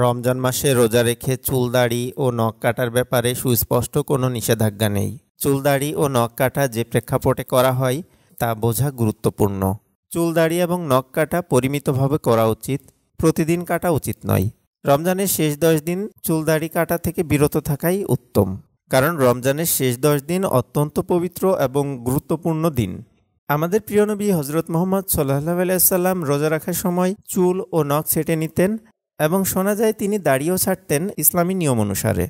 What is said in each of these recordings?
রমজান মাসে রোজা রেখে চুল দাড়ি ও নখ কাটার ব্যাপারে সুস্পষ্ট কোনো নিষেধাজ্ঞা নেই চুল দাড়ি ও নখ কাটা যে প্রেক্ষাপটে করা হয় তা বোঝা গুরুত্বপূর্ণ চুল দাড়ি এবং নখ কাটা পরিমিতভাবে করা উচিত প্রতিদিন কাটা উচিত নয় রমজানের শেষ দশ দিন চুল দাড়ি কাটা থেকে বিরত থাকাই উত্তম কারণ রমজানের শেষ দশ দিন অত্যন্ত পবিত্র এবং গুরুত্বপূর্ণ দিন আমাদের প্রিয় নবী হজরত মোহাম্মদ সাল্লাহ আলাইসাল্লাম রোজা রাখার সময় চুল ও নখ ছেটে নিতেন এবং শোনা যায় তিনি দাড়িও ছাড়তেন ইসলামী নিয়ম অনুসারে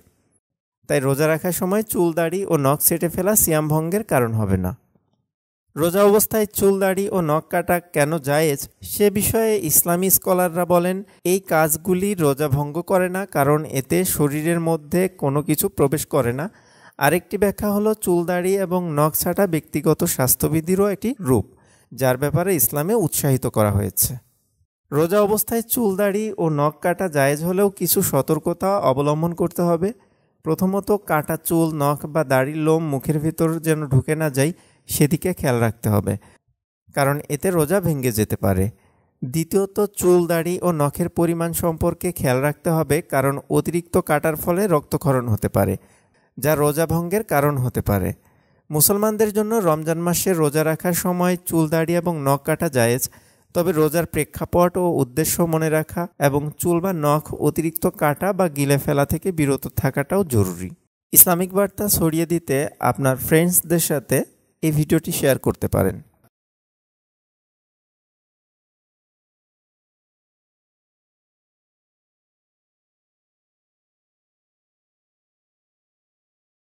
তাই রোজা রাখার সময় চুল দাড়ি ও নখ সেটে ফেলা সিয়াম ভঙ্গের কারণ হবে না রোজা অবস্থায় চুল দাড়ি ও নখ কাটা কেন জায়েজ সে বিষয়ে ইসলামী স্কলাররা বলেন এই কাজগুলি রোজা ভঙ্গ করে না কারণ এতে শরীরের মধ্যে কোনো কিছু প্রবেশ করে না আরেকটি ব্যাখ্যা হলো চুল দাড়ি এবং নখ ছাটা ব্যক্তিগত স্বাস্থ্যবিধিরও একটি রূপ যার ব্যাপারে ইসলামে উৎসাহিত করা হয়েছে রোজা অবস্থায় চুল দাড়ি ও নখ কাটা জায়েজ হলেও কিছু সতর্কতা অবলম্বন করতে হবে প্রথমত কাটা চুল নখ বা দাড়ির লোম মুখের ভিতর যেন ঢুকে না যায় সেদিকে খেয়াল রাখতে হবে কারণ এতে রোজা ভেঙে যেতে পারে দ্বিতীয়ত চুল দাড়ি ও নখের পরিমাণ সম্পর্কে খেয়াল রাখতে হবে কারণ অতিরিক্ত কাটার ফলে রক্তক্ষরণ হতে পারে যা রোজা ভঙ্গের কারণ হতে পারে মুসলমানদের জন্য রমজান মাসে রোজা রাখার সময় চুল দাড়ি এবং নখ কাটা জায়েজ তবে রোজার প্রেক্ষাপট ও উদ্দেশ্য মনে রাখা এবং চুল বা নখ অতিরিক্ত কাটা বা গিলে ফেলা থেকে বিরত থাকাটাও জরুরি ইসলামিক বার্তা ছড়িয়ে দিতে আপনার ফ্রেন্ডসদের সাথে এই ভিডিওটি শেয়ার করতে পারেন